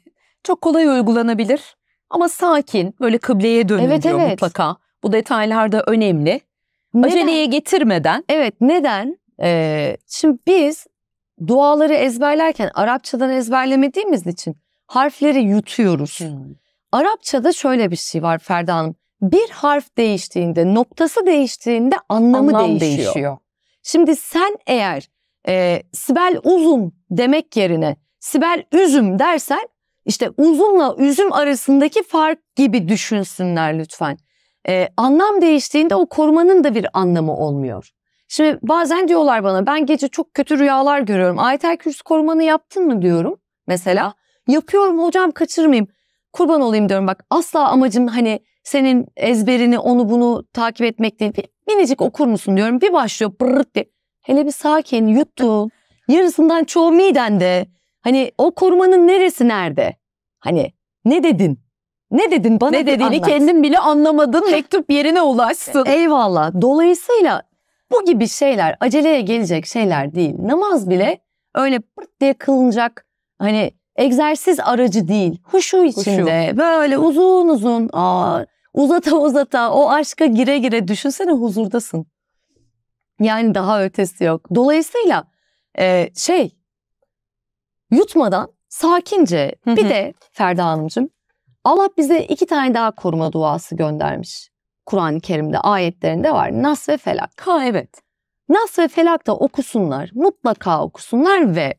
Çok kolay uygulanabilir ama sakin böyle kıbleye dönün evet, diyor evet. mutlaka. Bu detaylar da önemli. Neden? Aceleye getirmeden. Evet neden? Ee, şimdi biz duaları ezberlerken Arapçadan ezberlemediğimiz için harfleri yutuyoruz. Hmm. Arapçada şöyle bir şey var Ferda Hanım. Bir harf değiştiğinde, noktası değiştiğinde anlamı Anlam değişiyor. değişiyor. Şimdi sen eğer e, Sibel Uzun demek yerine Sibel Üzüm dersen işte uzunla üzüm arasındaki fark gibi düşünsünler lütfen e, anlam değiştiğinde o korumanın da bir anlamı olmuyor. Şimdi bazen diyorlar bana ben gece çok kötü rüyalar görüyorum. Ayetel kürsü korumanı yaptın mı diyorum mesela. Yapıyorum hocam kaçırmayayım. Kurban olayım diyorum bak asla amacım hani senin ezberini onu bunu takip etmek değil. Minicik okur musun diyorum bir başlıyor pırırt diye. Hele bir sakin yuttun. Yarısından çoğu midende. Hani o korumanın neresi nerede? Hani ne dedin? Ne dedin bana? Ne dediğini anlat. kendin bile anlamadın. Mektup yerine ulaşsın. Eyvallah. Dolayısıyla bu gibi şeyler aceleye gelecek şeyler değil. Namaz bile öyle pırt diye kılınacak hani egzersiz aracı değil. Huşu içinde Huşu. böyle uzun uzun aa, uzata uzata o aşka gire gire düşünsene huzurdasın. Yani daha ötesi yok. Dolayısıyla e, şey yutmadan sakince bir de Ferda Hanımcığım Allah bize iki tane daha koruma duası göndermiş. Kur'an-ı Kerim'de ayetlerinde var. Nas ve Felak. Ha evet. Nas ve Felak da okusunlar. Mutlaka okusunlar ve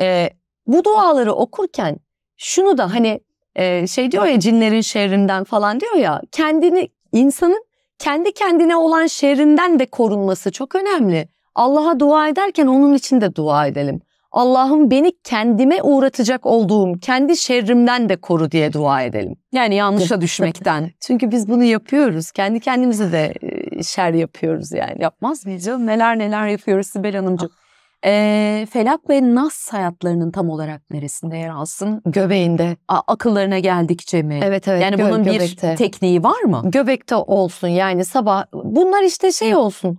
e, bu duaları okurken şunu da hani e, şey diyor ya cinlerin şerrinden falan diyor ya kendini insanın kendi kendine olan şerrinden de korunması çok önemli. Allah'a dua ederken onun için de dua edelim. Allah'ım beni kendime uğratacak olduğum kendi şerrimden de koru diye dua edelim. Yani yanlışa düşmekten. Çünkü biz bunu yapıyoruz. Kendi kendimize de e, şer yapıyoruz yani. Yapmaz mıyız canım? Neler neler yapıyoruz Sibel Hanımcığım. E, Felak ve Nas hayatlarının tam olarak neresinde yer alsın? Göbeğinde. A, akıllarına geldikçe mi? Evet evet. Yani gö- bunun göbekte. bir tekniği var mı? Göbekte olsun yani sabah. Bunlar işte şey olsun.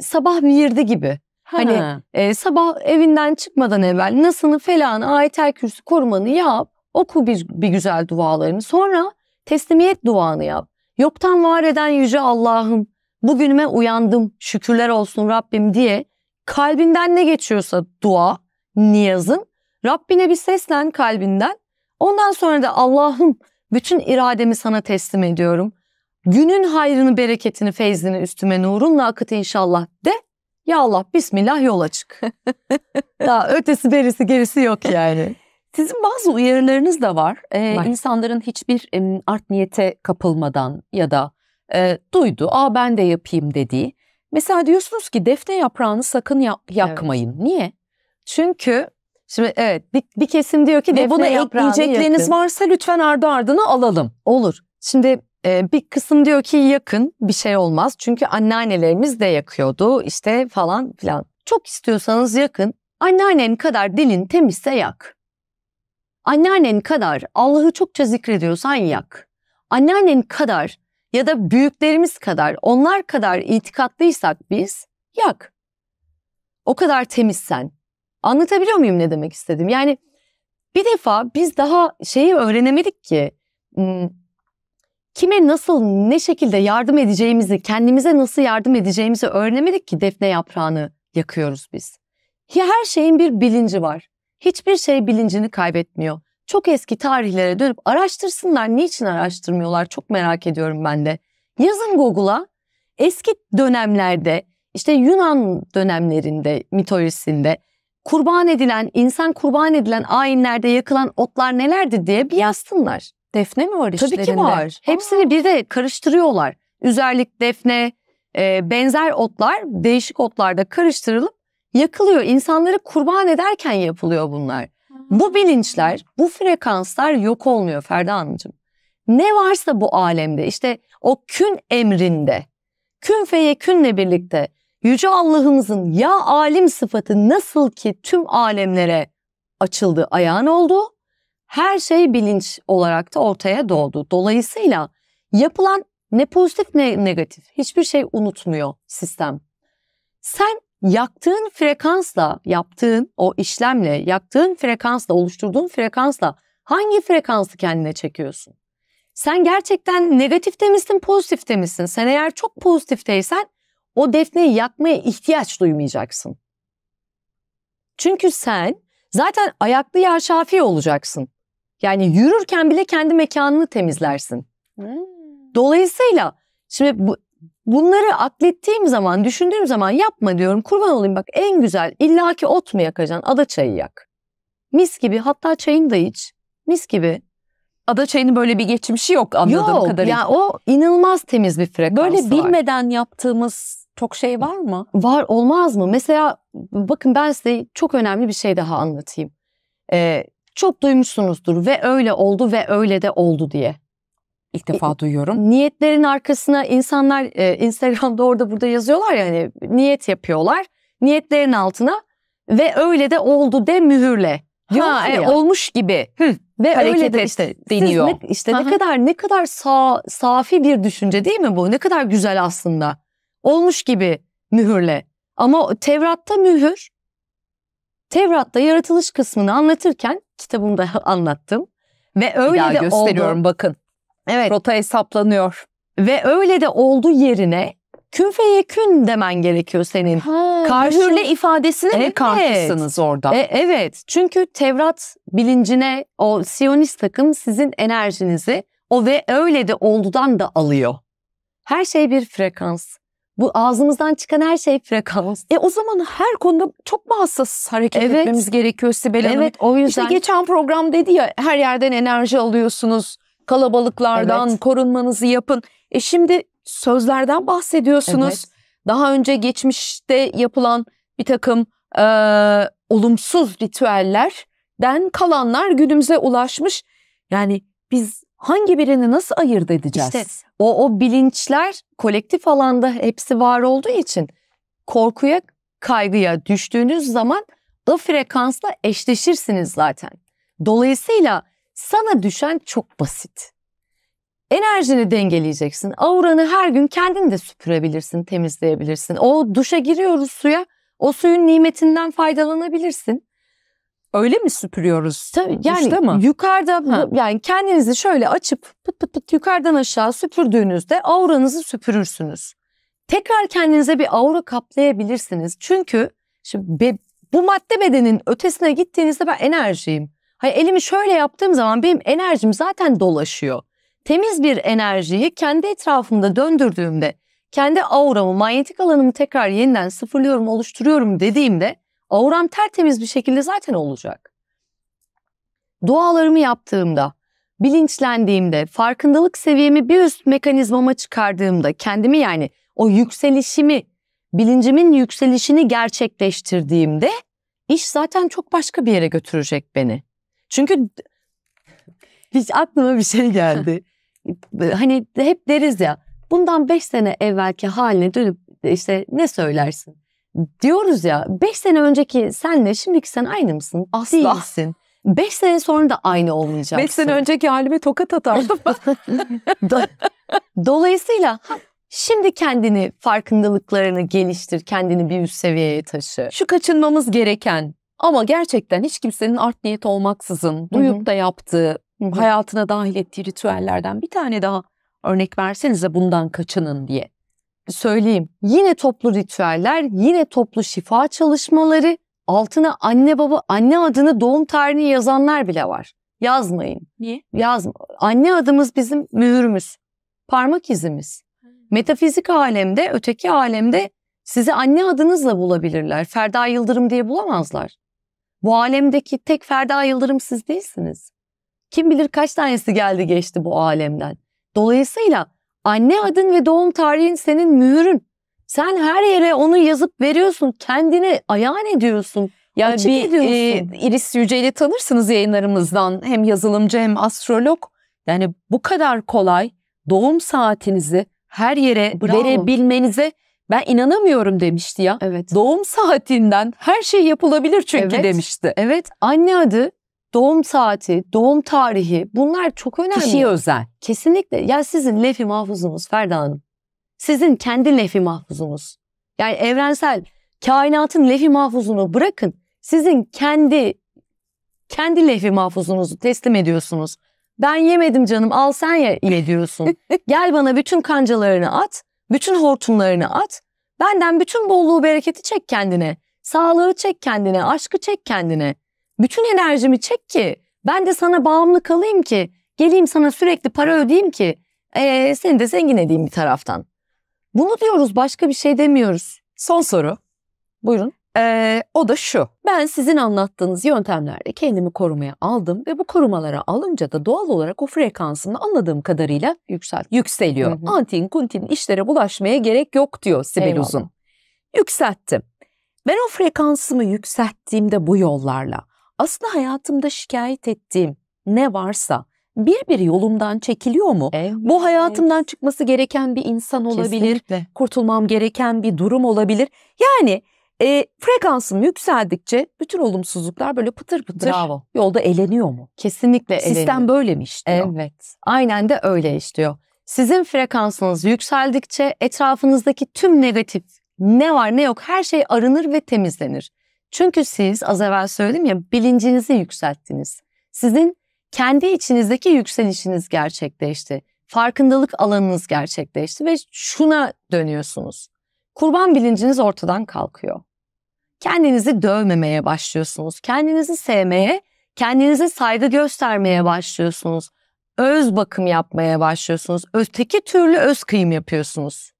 Sabah bir yerde gibi. Hani e, sabah evinden çıkmadan evvel nasını felana ayetel kürsü korumanı yap. Oku bir, bir güzel dualarını. Sonra teslimiyet duanı yap. Yoktan var eden yüce Allah'ım bugünüme uyandım şükürler olsun Rabbim diye kalbinden ne geçiyorsa dua, niyazın Rabbine bir seslen kalbinden. Ondan sonra da Allah'ım bütün irademi sana teslim ediyorum. Günün hayrını, bereketini, feyzini üstüme nurunla akıt inşallah de. Ya Allah bismillah yola çık. [LAUGHS] Daha ötesi berisi gerisi yok yani. Sizin bazı uyarılarınız da var. Ee, var. İnsanların hiçbir em, art niyete kapılmadan ya da e, duydu, aa ben de yapayım dediği. Mesela diyorsunuz ki defne yaprağını sakın ya- yakmayın. Evet. Niye? Çünkü Şimdi evet bir, bir kesim diyor ki Ve buna ekleyecekleriniz yakın. varsa lütfen ardı ardına alalım. Olur. Şimdi ee, bir kısım diyor ki yakın bir şey olmaz. Çünkü anneannelerimiz de yakıyordu işte falan filan. Çok istiyorsanız yakın. Anneannen kadar dilin temizse yak. Anneannen kadar Allah'ı çokça zikrediyorsan yak. Anneannen kadar ya da büyüklerimiz kadar onlar kadar itikatlıysak biz yak. O kadar temizsen. Anlatabiliyor muyum ne demek istedim? Yani bir defa biz daha şeyi öğrenemedik ki hmm, kime nasıl ne şekilde yardım edeceğimizi, kendimize nasıl yardım edeceğimizi öğrenemedik ki defne yaprağını yakıyoruz biz. Ya her şeyin bir bilinci var. Hiçbir şey bilincini kaybetmiyor. Çok eski tarihlere dönüp araştırsınlar. Niçin araştırmıyorlar? Çok merak ediyorum ben de. Yazın Google'a eski dönemlerde işte Yunan dönemlerinde mitolojisinde kurban edilen, insan kurban edilen ayinlerde yakılan otlar nelerdi diye bir yazsınlar. Defne mi var işlerinde? Tabii ki var. Hepsini Aa. bir de karıştırıyorlar. Üzerlik, defne, e, benzer otlar değişik otlarda karıştırılıp yakılıyor. İnsanları kurban ederken yapılıyor bunlar. Bu bilinçler, bu frekanslar yok olmuyor Ferda Hanımcığım. Ne varsa bu alemde işte o kün emrinde, kün feye künle birlikte Yüce Allah'ımızın ya alim sıfatı nasıl ki tüm alemlere açıldı, ayağın oldu her şey bilinç olarak da ortaya doğdu. Dolayısıyla yapılan ne pozitif ne negatif hiçbir şey unutmuyor sistem. Sen yaktığın frekansla yaptığın o işlemle yaktığın frekansla oluşturduğun frekansla hangi frekansı kendine çekiyorsun? Sen gerçekten negatifte misin pozitifte misin? Sen eğer çok pozitifteysen o defneyi yakmaya ihtiyaç duymayacaksın. Çünkü sen zaten ayaklı yer şafi olacaksın. Yani yürürken bile kendi mekanını temizlersin. Hmm. Dolayısıyla şimdi bu, bunları aklettiğim zaman, düşündüğüm zaman yapma diyorum. Kurban olayım bak en güzel illaki ot mu yakacaksın? Ada çayı yak. Mis gibi hatta çayını da iç. Mis gibi. Ada çayının böyle bir geçmişi yok anladığım yok, kadarıyla. Yok ya o inanılmaz temiz bir frekans Böyle var. bilmeden yaptığımız çok şey var mı? Var olmaz mı? Mesela bakın ben size çok önemli bir şey daha anlatayım. Ee, çok duymuşsunuzdur ve öyle oldu ve öyle de oldu diye. İlk e, defa duyuyorum. Niyetlerin arkasına insanlar e, Instagram'da orada burada yazıyorlar ya hani niyet yapıyorlar. Niyetlerin altına ve öyle de oldu de mühürle. Ha, e, olmuş gibi. Hı. Ve Hareket öyle de işte, deniyor. Ne, işte Aha. ne kadar ne kadar sa, safi bir düşünce değil mi bu? Ne kadar güzel aslında. Olmuş gibi mühürle. Ama Tevrat'ta mühür Tevrat'ta yaratılış kısmını anlatırken kitabımda [LAUGHS] anlattım. Ve öyle bir daha de gösteriyorum oldu. bakın. Evet. Rota hesaplanıyor. Ve öyle de oldu yerine kün feyekün demen gerekiyor senin. Ha, Karhürle ifadesine evet. mi karşısınız orada? E, evet. Çünkü Tevrat bilincine o Siyonist takım sizin enerjinizi o ve öyle de oldudan da alıyor. Her şey bir frekans. Bu ağzımızdan çıkan her şey frekans. E o zaman her konuda çok mu hassas hareket evet. etmemiz gerekiyor Sibel Hanım? Evet o yüzden. İşte geçen program dedi ya her yerden enerji alıyorsunuz. Kalabalıklardan evet. korunmanızı yapın. E şimdi sözlerden bahsediyorsunuz. Evet. Daha önce geçmişte yapılan bir takım e, olumsuz ritüellerden kalanlar günümüze ulaşmış. Yani biz hangi birini nasıl ayırt edeceğiz? İşte, o, o bilinçler kolektif alanda hepsi var olduğu için korkuya, kaygıya düştüğünüz zaman o frekansla eşleşirsiniz zaten. Dolayısıyla sana düşen çok basit. Enerjini dengeleyeceksin. Auranı her gün kendin de süpürebilirsin, temizleyebilirsin. O duşa giriyoruz suya. O suyun nimetinden faydalanabilirsin. Öyle mi süpürüyoruz? Tabii yani işte mı? yukarıda ha. yani kendinizi şöyle açıp pıt pıt pıt yukarıdan aşağı süpürdüğünüzde auranızı süpürürsünüz. Tekrar kendinize bir aura kaplayabilirsiniz. Çünkü şimdi be, bu madde bedenin ötesine gittiğinizde ben enerjiyim. Hayır elimi şöyle yaptığım zaman benim enerjim zaten dolaşıyor. Temiz bir enerjiyi kendi etrafımda döndürdüğümde kendi auramı, manyetik alanımı tekrar yeniden sıfırlıyorum, oluşturuyorum dediğimde Auram tertemiz bir şekilde zaten olacak. Dualarımı yaptığımda, bilinçlendiğimde, farkındalık seviyemi bir üst mekanizmama çıkardığımda, kendimi yani o yükselişimi, bilincimin yükselişini gerçekleştirdiğimde iş zaten çok başka bir yere götürecek beni. Çünkü [LAUGHS] hiç aklıma bir şey geldi. [LAUGHS] hani hep deriz ya bundan beş sene evvelki haline dönüp işte ne söylersin? diyoruz ya 5 sene önceki senle şimdiki sen aynı mısın? Asla. Değilsin. 5 sene sonra da aynı olmayacaksın. 5 sene önceki halime tokat atardım [LAUGHS] Dolayısıyla şimdi kendini farkındalıklarını geliştir, kendini bir üst seviyeye taşı. Şu kaçınmamız gereken ama gerçekten hiç kimsenin art niyet olmaksızın duyup da yaptığı, hayatına dahil ettiği ritüellerden bir tane daha örnek versenize bundan kaçının diye söyleyeyim. Yine toplu ritüeller, yine toplu şifa çalışmaları, altına anne baba, anne adını doğum tarihini yazanlar bile var. Yazmayın. Niye? Yazma. Anne adımız bizim mühürümüz, parmak izimiz. Hmm. Metafizik alemde, öteki alemde sizi anne adınızla bulabilirler. Ferda Yıldırım diye bulamazlar. Bu alemdeki tek Ferda Yıldırım siz değilsiniz. Kim bilir kaç tanesi geldi geçti bu alemden. Dolayısıyla Anne adın ve doğum tarihin senin mühürün. Sen her yere onu yazıp veriyorsun. Kendini ayağın ediyorsun. Ya Açık bir ediyorsun. e, Iris Yücel'i tanırsınız yayınlarımızdan. Hem yazılımcı hem astrolog. Yani bu kadar kolay doğum saatinizi her yere Bravo. verebilmenize ben inanamıyorum demişti ya. Evet. Doğum saatinden her şey yapılabilir çünkü evet. demişti. Evet. Anne adı doğum saati, doğum tarihi bunlar çok önemli. Kişiye özel. Kesinlikle. Ya yani sizin lehvi mahfuzunuz Ferda Hanım. Sizin kendi lehvi mahfuzunuz. Yani evrensel kainatın lehvi mahfuzunu bırakın. Sizin kendi kendi lehvi mahfuzunuzu teslim ediyorsunuz. Ben yemedim canım al sen ye, ye diyorsun. [LAUGHS] Gel bana bütün kancalarını at, bütün hortumlarını at. Benden bütün bolluğu bereketi çek kendine. Sağlığı çek kendine, aşkı çek kendine. Bütün enerjimi çek ki ben de sana bağımlı kalayım ki geleyim sana sürekli para ödeyeyim ki ee, seni de zengin edeyim bir taraftan. Bunu diyoruz başka bir şey demiyoruz. Son soru. Buyurun. Ee, o da şu. Ben sizin anlattığınız yöntemlerle kendimi korumaya aldım ve bu korumalara alınca da doğal olarak o frekansını anladığım kadarıyla yüksel yükseliyor. Hı hı. Antin kuntin işlere bulaşmaya gerek yok diyor Sibel Eyvallah. Uzun. Yükselttim. Ben o frekansımı yükselttiğimde bu yollarla aslında hayatımda şikayet ettiğim ne varsa bir bir yolumdan çekiliyor mu? Evet. Bu hayatımdan evet. çıkması gereken bir insan olabilir. Kesinlikle. Kurtulmam gereken bir durum olabilir. Yani e, frekansım yükseldikçe bütün olumsuzluklar böyle pıtır pıtır Bravo. yolda eleniyor mu? Kesinlikle Sistem eleniyor. Sistem böyle mi işliyor? Evet. Aynen de öyle işliyor. Sizin frekansınız yükseldikçe etrafınızdaki tüm negatif ne var ne yok her şey arınır ve temizlenir. Çünkü siz az evvel söyledim ya bilincinizi yükselttiniz. Sizin kendi içinizdeki yükselişiniz gerçekleşti. Farkındalık alanınız gerçekleşti ve şuna dönüyorsunuz. Kurban bilinciniz ortadan kalkıyor. Kendinizi dövmemeye başlıyorsunuz. Kendinizi sevmeye, kendinize saygı göstermeye başlıyorsunuz. Öz bakım yapmaya başlıyorsunuz. Öteki türlü öz kıyım yapıyorsunuz.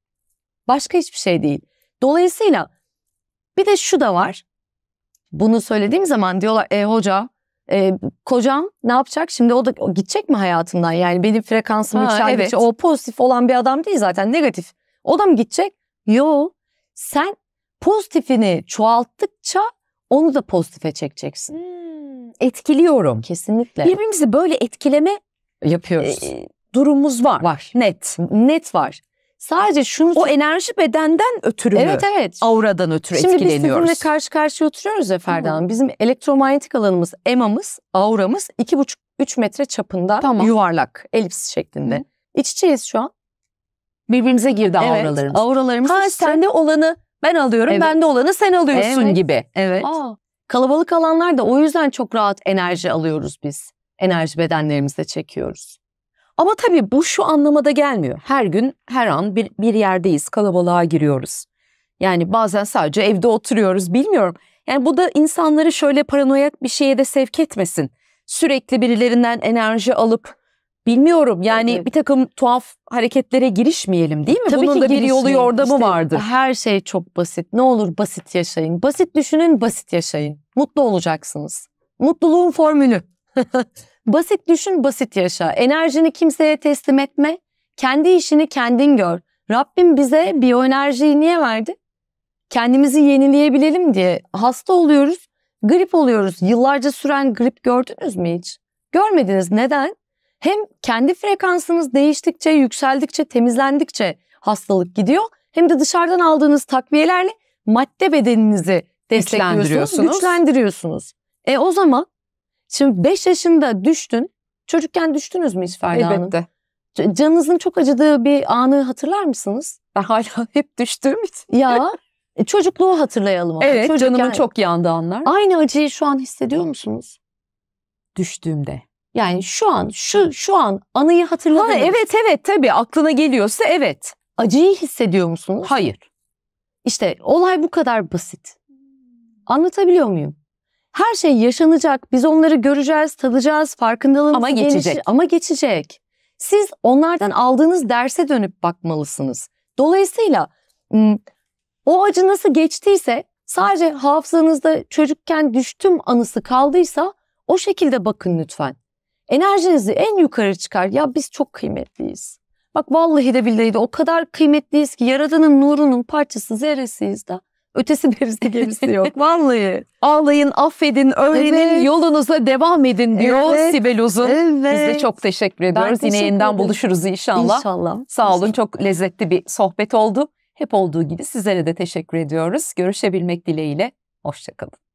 Başka hiçbir şey değil. Dolayısıyla bir de şu da var bunu söylediğim zaman diyorlar e hoca e, kocam ne yapacak şimdi o da o gidecek mi hayatından yani benim frekansım yükseldikçe evet. o pozitif olan bir adam değil zaten negatif o da mı gidecek? Yo sen pozitifini çoğalttıkça onu da pozitife çekeceksin. Hmm, etkiliyorum. Kesinlikle. Birbirimizi böyle etkileme yapıyoruz. E, durumumuz var. Var. Net. Net var. Sadece şunu... O enerji bedenden ötürü mü? Evet evet. Auradan ötürü Şimdi etkileniyoruz. Şimdi biz sizinle karşı karşıya oturuyoruz ya Hanım. Bizim elektromanyetik alanımız EMA'mız, auramız 2,5-3 metre çapında tamam. yuvarlak, elips şeklinde. Hı. İç içeyiz şu an. Birbirimize girdi evet, auralarımız. auralarımız. Ha işte. sende olanı ben alıyorum, evet. de olanı sen alıyorsun evet. gibi. Evet. Aa, kalabalık alanlarda o yüzden çok rahat enerji alıyoruz biz. Enerji bedenlerimize çekiyoruz. Ama tabii bu şu anlamada gelmiyor. Her gün, her an bir, bir yerdeyiz, kalabalığa giriyoruz. Yani bazen sadece evde oturuyoruz, bilmiyorum. Yani bu da insanları şöyle paranoyak bir şeye de sevk etmesin. Sürekli birilerinden enerji alıp bilmiyorum yani evet. bir takım tuhaf hareketlere girişmeyelim değil mi? Tabii Bunun ki da bir yolu yordamı işte vardır. Her şey çok basit. Ne olur basit yaşayın. Basit düşünün, basit yaşayın. Mutlu olacaksınız. Mutluluğun formülü. [LAUGHS] Basit düşün, basit yaşa. Enerjini kimseye teslim etme. Kendi işini kendin gör. Rabbim bize biyoenerjiyi niye verdi? Kendimizi yenileyebilelim diye. Hasta oluyoruz, grip oluyoruz. Yıllarca süren grip gördünüz mü hiç? Görmediniz. Neden? Hem kendi frekansınız değiştikçe, yükseldikçe, temizlendikçe hastalık gidiyor. Hem de dışarıdan aldığınız takviyelerle madde bedeninizi destekliyorsunuz, güçlendiriyorsunuz. güçlendiriyorsunuz. E o zaman Şimdi 5 yaşında düştün. Çocukken düştünüz mü hiç Ferda Hanım? Elbette. Canınızın çok acıdığı bir anı hatırlar mısınız? Ben hala [LAUGHS] hep düştüğüm için. Ya e, çocukluğu hatırlayalım. Ama. Evet Çocukken, canımın çok yandığı anlar. Aynı acıyı şu an hissediyor musunuz? Düştüğümde. Yani şu an şu şu an anıyı hatırladınız. Ha, evet evet tabii aklına geliyorsa evet. Acıyı hissediyor musunuz? Hayır. İşte olay bu kadar basit. Anlatabiliyor muyum? Her şey yaşanacak. Biz onları göreceğiz, tadacağız, farkındalığımız ama gelişir. geçecek. Ama geçecek. Siz onlardan aldığınız derse dönüp bakmalısınız. Dolayısıyla o acı nasıl geçtiyse sadece hafızanızda çocukken düştüm anısı kaldıysa o şekilde bakın lütfen. Enerjinizi en yukarı çıkar. Ya biz çok kıymetliyiz. Bak vallahi de billahi de o kadar kıymetliyiz ki yaradanın nurunun parçası zerresiyiz da. Ötesi berisi [LAUGHS] şey. gerisi yok. Vallahi. Ağlayın, affedin, öğrenin, evet. yolunuza devam edin diyor evet. Sibel Uzun. Evet. Biz de çok teşekkür ediyoruz. Ben teşekkür Yine yeniden buluşuruz inşallah. İnşallah. Sağ olun çok lezzetli bir sohbet oldu. Hep olduğu gibi sizlere de teşekkür ediyoruz. Görüşebilmek dileğiyle. Hoşçakalın.